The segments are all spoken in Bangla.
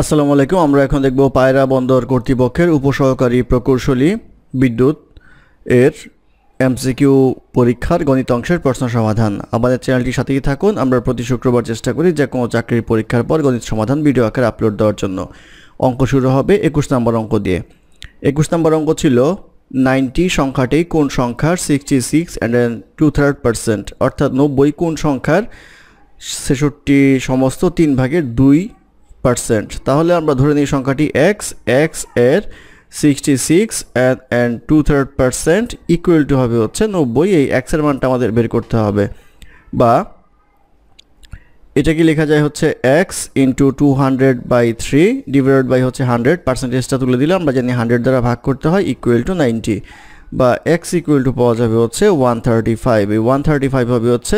আসসালামু আলাইকুম আমরা এখন দেখব পায়রা বন্দর কর্তৃপক্ষের উপসহকারী প্রকৌশলী বিদ্যুৎ এর এমসিকিউ পরীক্ষার গণিত অংশের প্রশ্ন সমাধান আমাদের চ্যানেলটির সাথেই থাকুন আমরা প্রতি শুক্রবার চেষ্টা করি যে কোনো চাকরির পরীক্ষার পর গণিত সমাধান ভিডিও আকারে আপলোড দেওয়ার জন্য অঙ্ক শুরু হবে একুশ নম্বর অঙ্ক দিয়ে একুশ নম্বর অঙ্ক ছিল নাইনটি সংখ্যাটি কোন সংখ্যার sixty six and two third percent অর্থাৎ নব্বই কোন সংখ্যার ছেষট্টি সমস্ত তিন ভাগের দুই পার্সেন্ট তাহলে আমরা ধরে নিই সংখ্যাটি এক্স এক্স এর sixty six and and two third percent equal to হবে হচ্ছে নব্বই এই এক্সের মানটা আমাদের বের করতে হবে বা এটা কি লেখা যায় হচ্ছে x into two hundred by three divided by হচ্ছে হান্ড্রেড পার্সেন্টেজটা তুলে দিলে আমরা জানি হান্ড্রেড দ্বারা ভাগ করতে হয় ইকুয়াল টু নাইনটি বা এক্স ইকুয়াল টু পাওয়া যাবে হচ্ছে ওয়ান থার্টি ফাইভ এই ওয়ান থার্টি ফাইভ হবে হচ্ছে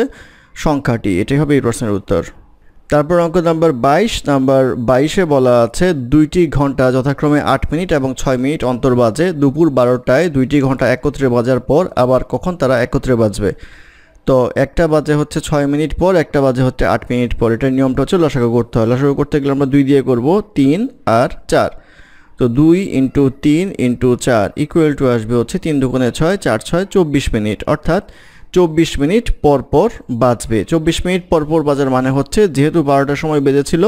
সংখ্যাটি এটাই হবে এই প্রশ্নের উত্তর তারপর অঙ্ক নাম্বার বাইশ নাম্বার বাইশে বলা আছে দুইটি ঘন্টা যথাক্রমে আট মিনিট এবং ছয় মিনিট অন্তর বাজে দুপুর বারোটায় দুইটি ঘন্টা একত্রে বাজার পর আবার কখন তারা একত্রে বাজবে তো একটা বাজে হচ্ছে ছয় মিনিট পর একটা বাজে হচ্ছে আট মিনিট পর এটার নিয়মটা হচ্ছে লসাগু করতে হয় লসাগু করতে গেলে আমরা দুই দিয়ে করব তিন আর চার তো দুই ইন্টু তিন ইন্টু চার ইকুয়াল টু আসবে হচ্ছে তিন দোকানে ছয় চার ছয় চব্বিশ মিনিট অর্থাৎ চব্বিশ মিনিট পর পর বাজবে চব্বিশ মিনিট পর পর বাজার মানে হচ্ছে যেহেতু বারোটার সময় বেজেছিল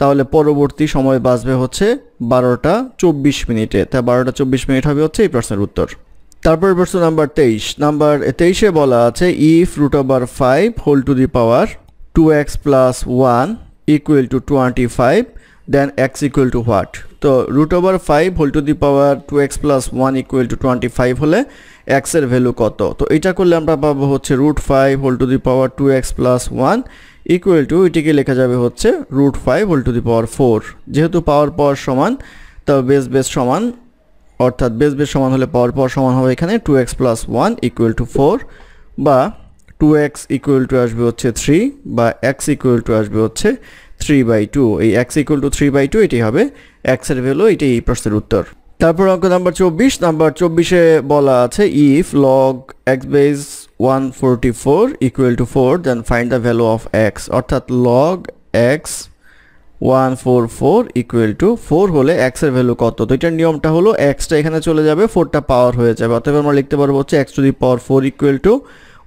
তাহলে পরবর্তী সময় বাজবে হচ্ছে বারোটা চব্বিশ মিনিটে তা বারোটা চব্বিশ মিনিট হবে হচ্ছে এই প্রশ্নের উত্তর তারপর প্রশ্ন নাম্বার তেইশ নাম্বার তেইশে বলা আছে if root over five whole to the power two x plus one equal to twenty five then x equal to what তো root over five whole to the power two x plus one equal to twenty five হলে এক্সের ভ্যালু কত তো এটা করলে আমরা পাবো হচ্ছে root five whole to the power two x plus one equal to এটিকে লেখা যাবে হচ্ছে root five whole to the power four যেহেতু পাওয়ার পাওয়ার সমান তা বেস বেস সমান অর্থাৎ বেস বেস সমান হলে পাওয়ার পাওয়ার সমান হবে এখানে two x plus one equal to four বা টু এক্স ইকুয়াল টু আসবে হচ্ছে থ্রি বা এক্স ইকুয়াল টু আসবে হচ্ছে থ্রি বাই টু এই x equal to three by two এটি হবে এক্সের ভ্যালু এটি এই প্রশ্নের উত্তর তারপর অঙ্ক নাম্বার চব্বিশ নাম্বার চব্বিশে বলা আছে if log x base one forty four equal to four then find the value of x অর্থাৎ log x one four four equal to four হলে এক্সের ভ্যালু কত তো এটার নিয়মটা হলো এক্সটা এখানে চলে যাবে ফোরটা পাওয়ার হয়ে যাবে অতএব আমরা লিখতে পারবো হচ্ছে x to the power four equal to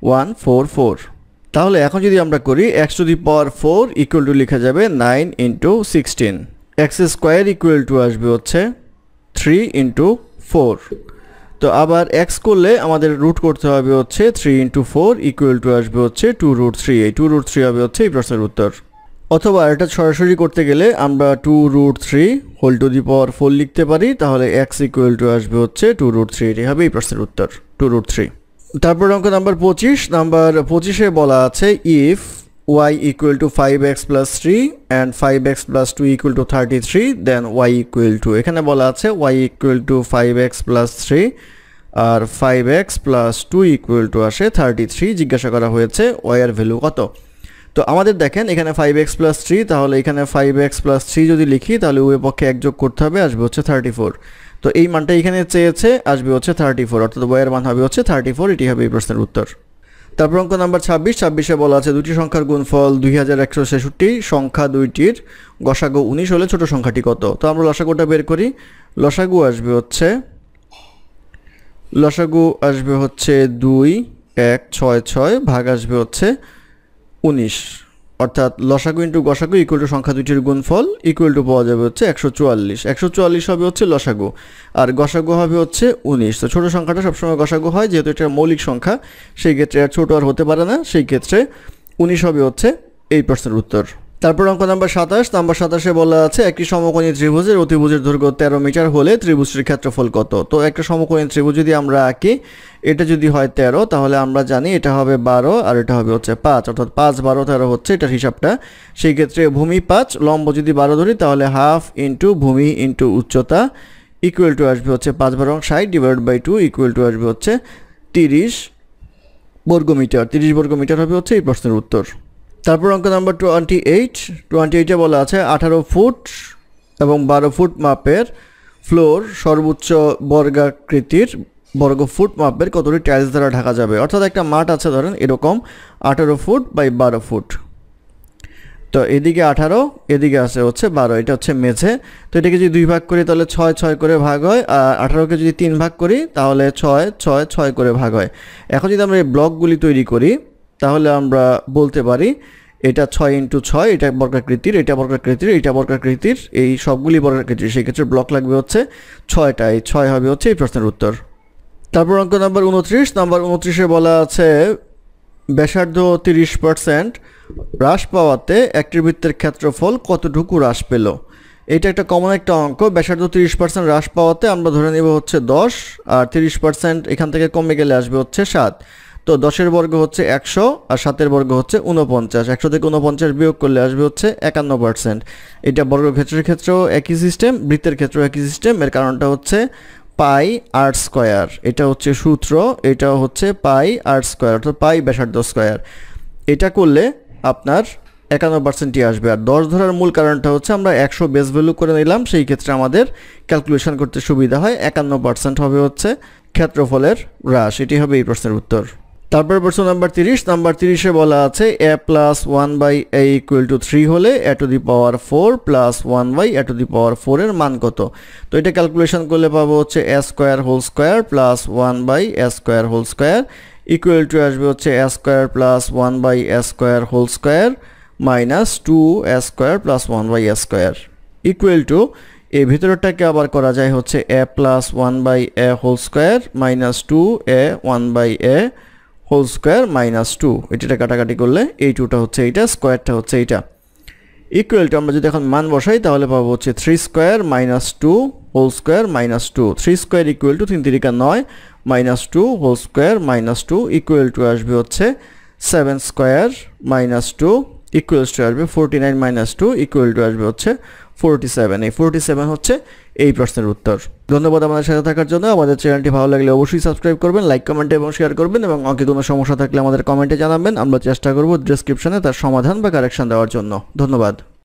one four four তাহলে এখন যদি আমরা করি x to the power four equal to লেখা যাবে nine into sixteen x square equal to আসবে হচ্ছে থ্রি ইন্টু ফোর তো আবার এক্স করলে আমাদের রুট করতে হবে হচ্ছে three into four equal to আসবে হচ্ছে টু রুট থ্রি এই টু রুট থ্রি হবে হচ্ছে এই প্রশ্নের উত্তর অথবা এটা সরাসরি করতে গেলে আমরা two root three whole to the power four লিখতে পারি তাহলে এক্স ইকুয়াল টু আসবে হচ্ছে টু রুট থ্রি এটি হবে এই প্রশ্নের উত্তর টু রুট থ্রি তারপর অঙ্ক নাম্বার পঁচিশ নাম্বার পঁচিশে বলা আছে if y equal to five x plus three and five x plus two equal to thirty three then y equal to এখানে বলা আছে y equal to five x plus three আর five x plus two equal to আসে থার্টি থ্রি জিজ্ঞাসা করা হয়েছে ওয়াইয়ের ভ্যালু কত তো আমাদের দেখেন এখানে ফাইভ এক্স প্লাস থ্রি তাহলে এখানে ফাইভ এক্স প্লাস থ্রি যদি লিখি তাহলে ওয়ে পক্ষে এক যোগ করতে হবে আসবে হচ্ছে থার্টি ফোর তো এই মানটা এখানে চেয়েছে আসবে হচ্ছে থার্টি ফোর অর্থাৎ বয়ের মান হবে হচ্ছে থার্টি ফোর এটি হবে এই প্রশ্নের উত্তর তারপর অঙ্ক নাম্বার ছাব্বিশ ছাব্বিশে বলা আছে দুটি সংখ্যার গুণফল দুই হাজার একশো ছেষট্টি সংখ্যা দুইটির গসাগু উনিশ হলে ছোট সংখ্যাটি কত তো আমরা লসাগুটা বের করি লসাগু আসবে হচ্ছে লসাগু আসবে হচ্ছে দুই এক ছয় ছয় ভাগ আসবে হচ্ছে উনিশ অর্থাৎ লসাগু ইন্টু গসাগু ইকুয়াল টু সংখ্যা দুইটির গুণফল ইকুয়াল টু পাওয়া যাবে হচ্ছে একশো চুয়াল্লিশ একশো চুয়াল্লিশ হবে হচ্ছে লসাগু আর গসাগু হবে হচ্ছে উনিশ তো ছোটো সংখ্যাটা সবসময় গসাগু হয় যেহেতু এটা মৌলিক সংখ্যা সেই ক্ষেত্রে আর ছোটো আর হতে পারে না সেই ক্ষেত্রে উনিশ হবে হচ্ছে এই প্রশ্নের উত্তর তারপর অঙ্ক নাম্বার সাতাশ নাম্বার সাতাশে বলা আছে একটি সমকোণী ত্রিভুজের অতিভুজের দৈর্ঘ্য তেরো মিটার হলে ত্রিভুজটির ক্ষেত্রফল কত তো একটা সমকোণী ত্রিভুজ যদি আমরা আঁকি এটা যদি হয় তেরো তাহলে আমরা জানি এটা হবে বারো আর এটা হবে হচ্ছে পাঁচ অর্থাৎ পাঁচ বারো তেরো হচ্ছে এটার হিসাবটা সেই ক্ষেত্রে ভূমি পাঁচ লম্ব যদি বারো ধরি তাহলে হাফ ইন্টু ভূমি ইন্টু উচ্চতা ইকুয়াল টু আসবে হচ্ছে পাঁচ বারো ষাট divide by two equal to আসবে হচ্ছে তিরিশ বর্গমিটার তিরিশ বর্গমিটার হবে হচ্ছে এই প্রশ্নের উত্তর তারপর অঙ্ক নাম্বার টোয়েন্টি এইট টোয়েন্টি এইটে বলা আছে আঠারো ফুট এবং বারো ফুট মাপের ফ্লোর সর্বোচ্চ বর্গাকৃতির বর্গ ফুট মাপের কতটি টাইলস দ্বারা ঢাকা যাবে অর্থাৎ একটা মাঠ আছে ধরেন এরকম আঠারো ফুট বাই বারো ফুট তো এদিকে আঠারো এদিকে আছে হচ্ছে বারো এটা হচ্ছে মেঝে তো এটাকে যদি দুই ভাগ করি তাহলে ছয় ছয় করে ভাগ হয় আর আঠারোকে যদি তিন ভাগ করি তাহলে ছয় ছয় ছয় করে ভাগ হয় এখন যদি আমরা এই ব্লকগুলি তৈরি করি তাহলে আমরা বলতে পারি এটা ছয় ইন্টু ছয় এটা বর্গাকৃতির এটা বর্গাকৃতির এটা বর্গাকৃতির এই সবগুলি বর্গাকৃতির সেক্ষেত্রে ব্লক লাগবে হচ্ছে ছয়টা এই ছয় হবে হচ্ছে এই প্রশ্নের উত্তর তারপর অঙ্ক নাম্বার উনত্রিশ নাম্বার উনত্রিশে বলা আছে ব্যাসার্ধ তিরিশ পার্সেন্ট হ্রাস পাওয়াতে একটি বৃত্তের ক্ষেত্রফল কতটুকু হ্রাস পেল এটা একটা কমন একটা অঙ্ক ব্যাসার্ধ তিরিশ পার্সেন্ট হ্রাস পাওয়াতে আমরা ধরে নেব হচ্ছে দশ আর তিরিশ পার্সেন্ট এখান থেকে কমে গেলে আসবে হচ্ছে সাত তো দশের বর্গ হচ্ছে একশো আর সাতের বর্গ হচ্ছে উনপঞ্চাশ একশো থেকে উনপঞ্চাশ বিয়োগ করলে আসবে হচ্ছে একান্ন পার্সেন্ট এটা বর্গক্ষেত্রের ক্ষেত্রেও একই সিস্টেম বৃত্তের ক্ষেত্রেও একই সিস্টেম এর কারণটা হচ্ছে পাই আর স্কোয়ার এটা হচ্ছে সূত্র এটা হচ্ছে পাই আর স্কোয়ার অর্থাৎ পাই ব্যাসার্ধ স্কোয়ার এটা করলে আপনার একান্ন পার্সেন্টই আসবে আর দশ ধরার মূল কারণটা হচ্ছে আমরা একশো বেস ভ্যালু করে নিলাম সেই ক্ষেত্রে আমাদের ক্যালকুলেশন করতে সুবিধা হয় একান্ন পার্সেন্ট হবে হচ্ছে ক্ষেত্রফলের হ্রাস এটি হবে এই প্রশ্নের উত্তর তারপর প্রশ্ন নাম্বার তিরিশ নাম্বার তিরিশে বলা আছে a plus one by a equal to three হলে a to the power four plus one by a to the power ফোরের মান কত তো এটা ক্যালকুলেশন করলে পাবো হচ্ছে a square whole square plus one by a square whole square equal to আসবে হচ্ছে a square plus one by a square whole square minus two a square plus one by a square equal to এর ভিতরটাকে আবার করা যায় হচ্ছে a plus one by a whole square minus two a one by a whole square minus two এটা কাটাকাটি করলে এই টুটা হচ্ছে এইটা স্কোয়ারটা হচ্ছে এইটা ইকুয়াল টু আমরা যদি এখন মান বসাই তাহলে পাবো হচ্ছে three square minus two whole square minus two three square equal to তিন তিরিকা নয় minus two whole square minus two equal to আসবে হচ্ছে seven square minus two equals to আসবে forty nine minus two equal to আসবে হচ্ছে 47 সেভেন এই ফোরটি সেভেন হচ্ছে এই প্রশ্নের উত্তর ধন্যবাদ আমাদের সাথে থাকার জন্য আমাদের চ্যানেলটি ভালো লাগলে অবশ্যই সাবস্ক্রাইব করবেন লাইক কমেন্ট এবং শেয়ার করবেন এবং অঙ্কে কোনো সমস্যা থাকলে আমাদের কমেন্টে জানাবেন আমরা চেষ্টা করব ডিসক্রিপশনে তার সমাধান বা কারেকশন দেওয়ার জন্য ধন্যবাদ